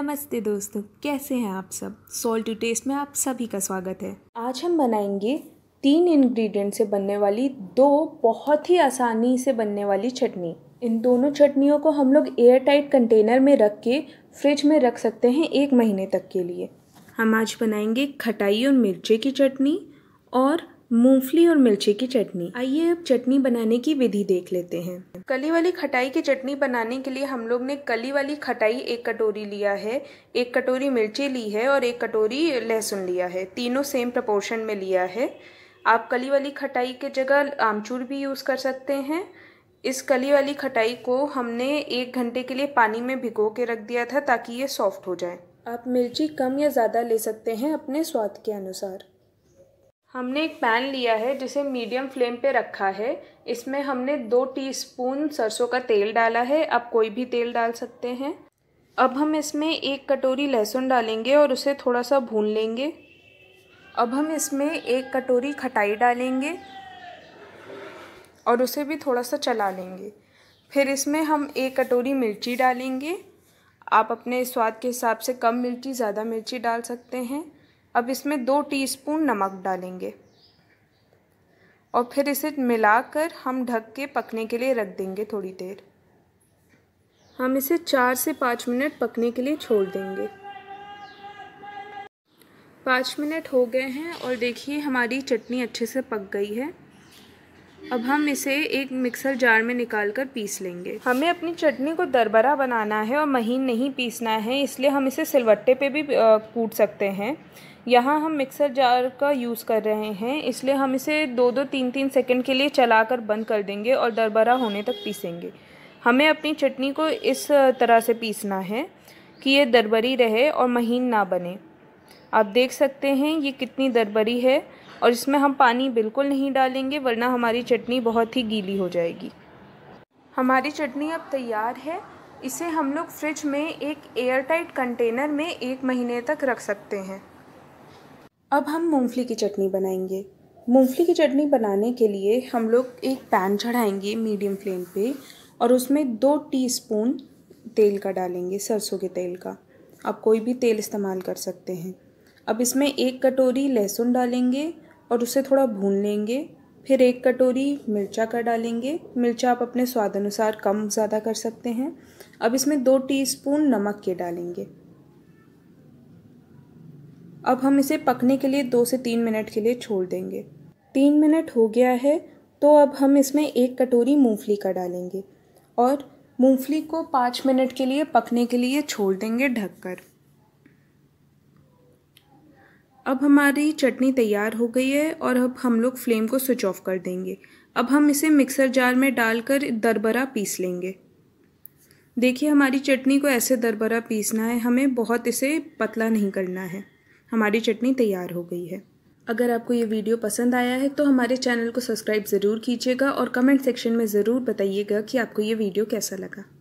नमस्ते दोस्तों कैसे हैं आप सब सोल टू टेस्ट में आप सभी का स्वागत है आज हम बनाएंगे तीन इंग्रेडिएंट से बनने वाली दो बहुत ही आसानी से बनने वाली चटनी इन दोनों चटनियों को हम लोग एयर टाइट कंटेनर में रख के फ्रिज में रख सकते हैं एक महीने तक के लिए हम आज बनाएंगे खटाई और मिर्चे की चटनी और मूंगफली और मिर्ची की चटनी आइए अब चटनी बनाने की विधि देख लेते हैं कली वाली खटाई की चटनी बनाने के लिए हम लोग ने कली वाली खटाई एक कटोरी लिया है एक कटोरी मिर्ची ली है और एक कटोरी लहसुन लिया है तीनों सेम प्रपोर्शन में लिया है आप कली वाली खटाई के जगह आमचूर भी यूज़ कर सकते हैं इस कली वाली खटाई को हमने एक घंटे के लिए पानी में भिगो के रख दिया था ताकि ये सॉफ्ट हो जाए आप मिर्ची कम या ज़्यादा ले सकते हैं अपने स्वाद के अनुसार हमने एक पैन लिया है जिसे मीडियम फ्लेम पे रखा है इसमें हमने दो टीस्पून सरसों का तेल डाला है आप कोई भी तेल डाल सकते हैं अब हम इसमें एक कटोरी लहसुन डालेंगे और उसे थोड़ा सा भून लेंगे अब हम इसमें एक कटोरी खटाई डालेंगे और उसे भी थोड़ा सा चला लेंगे फिर इसमें हम एक कटोरी मिर्ची डालेंगे आप अपने स्वाद के हिसाब से कम मिर्ची ज़्यादा मिर्ची डाल सकते हैं अब इसमें दो टीस्पून नमक डालेंगे और फिर इसे मिलाकर हम ढक के पकने के लिए रख देंगे थोड़ी देर हम इसे चार से पाँच मिनट पकने के लिए छोड़ देंगे पाँच मिनट हो गए हैं और देखिए हमारी चटनी अच्छे से पक गई है अब हम इसे एक मिक्सर जार में निकाल कर पीस लेंगे हमें अपनी चटनी को दरबरा बनाना है और महीन नहीं पीसना है इसलिए हम इसे सिलवट्टे पे भी कूट सकते हैं यहाँ हम मिक्सर जार का यूज़ कर रहे हैं इसलिए हम इसे दो दो तीन तीन सेकंड के लिए चलाकर बंद कर देंगे और दरबरा होने तक पीसेंगे हमें अपनी चटनी को इस तरह से पीसना है कि ये दरबरी रहे और महीन ना बने आप देख सकते हैं ये कितनी दरबरी है और इसमें हम पानी बिल्कुल नहीं डालेंगे वरना हमारी चटनी बहुत ही गीली हो जाएगी हमारी चटनी अब तैयार है इसे हम लोग फ्रिज में एक एयरटाइट कंटेनर में एक महीने तक रख सकते हैं अब हम मूंगफली की चटनी बनाएंगे मूंगफली की चटनी बनाने के लिए हम लोग एक पैन चढ़ाएंगे मीडियम फ्लेम पे और उसमें दो टीस्पून तेल का डालेंगे सरसों के तेल का आप कोई भी तेल इस्तेमाल कर सकते हैं अब इसमें एक कटोरी लहसुन डालेंगे और उसे थोड़ा भून लेंगे फिर एक कटोरी मिर्चा का डालेंगे मिर्चा आप अपने स्वाद अनुसार कम ज़्यादा कर सकते हैं अब इसमें दो टीस्पून नमक के डालेंगे अब हम इसे पकने के लिए दो से तीन मिनट के लिए छोड़ देंगे तीन मिनट हो गया है तो अब हम इसमें एक कटोरी मूंगफली का डालेंगे और मूंगफली को पाँच मिनट के लिए पकने के लिए छोड़ देंगे ढककर अब हमारी चटनी तैयार हो गई है और अब हम लोग फ्लेम को स्विच ऑफ कर देंगे अब हम इसे मिक्सर जार में डालकर दरबरा पीस लेंगे देखिए हमारी चटनी को ऐसे दरबरा पीसना है हमें बहुत इसे पतला नहीं करना है हमारी चटनी तैयार हो गई है अगर आपको ये वीडियो पसंद आया है तो हमारे चैनल को सब्सक्राइब ज़रूर कीजिएगा और कमेंट सेक्शन में ज़रूर बताइएगा कि आपको ये वीडियो कैसा लगा